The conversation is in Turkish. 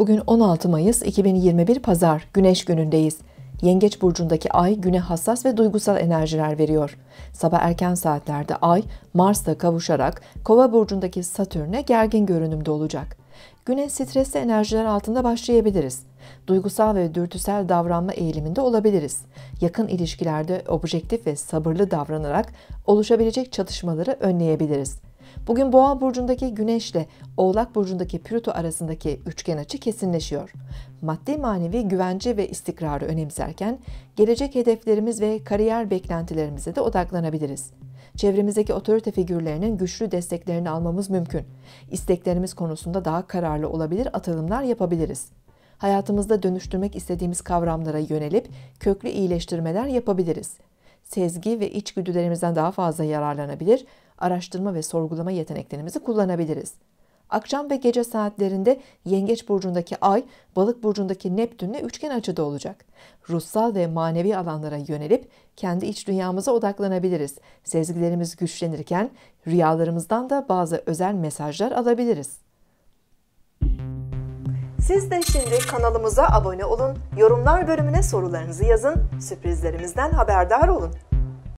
Bugün 16 Mayıs 2021 Pazar, Güneş günündeyiz. Yengeç burcundaki ay güne hassas ve duygusal enerjiler veriyor. Sabah erken saatlerde ay Mars'la kavuşarak Kova burcundaki Satürn'e gergin görünümde olacak. Güne stresli enerjiler altında başlayabiliriz. Duygusal ve dürtüsel davranma eğiliminde olabiliriz. Yakın ilişkilerde objektif ve sabırlı davranarak oluşabilecek çatışmaları önleyebiliriz. Bugün Boğa burcundaki Güneş'le Oğlak burcundaki Plüto arasındaki üçgen açı kesinleşiyor. Maddi manevi güvence ve istikrarı önemserken gelecek hedeflerimiz ve kariyer beklentilerimize de odaklanabiliriz. Çevremizdeki otorite figürlerinin güçlü desteklerini almamız mümkün. İsteklerimiz konusunda daha kararlı olabilir, atılımlar yapabiliriz. Hayatımızda dönüştürmek istediğimiz kavramlara yönelip köklü iyileştirmeler yapabiliriz. Sezgi ve içgüdülerimizden daha fazla yararlanabilir, araştırma ve sorgulama yeteneklerimizi kullanabiliriz. Akşam ve gece saatlerinde Yengeç burcundaki Ay, Balık burcundaki Neptünle üçgen açıda olacak. Ruhsal ve manevi alanlara yönelip kendi iç dünyamıza odaklanabiliriz. Sezgilerimiz güçlenirken rüyalarımızdan da bazı özel mesajlar alabiliriz. Siz de şimdi kanalımıza abone olun, yorumlar bölümüne sorularınızı yazın, sürprizlerimizden haberdar olun.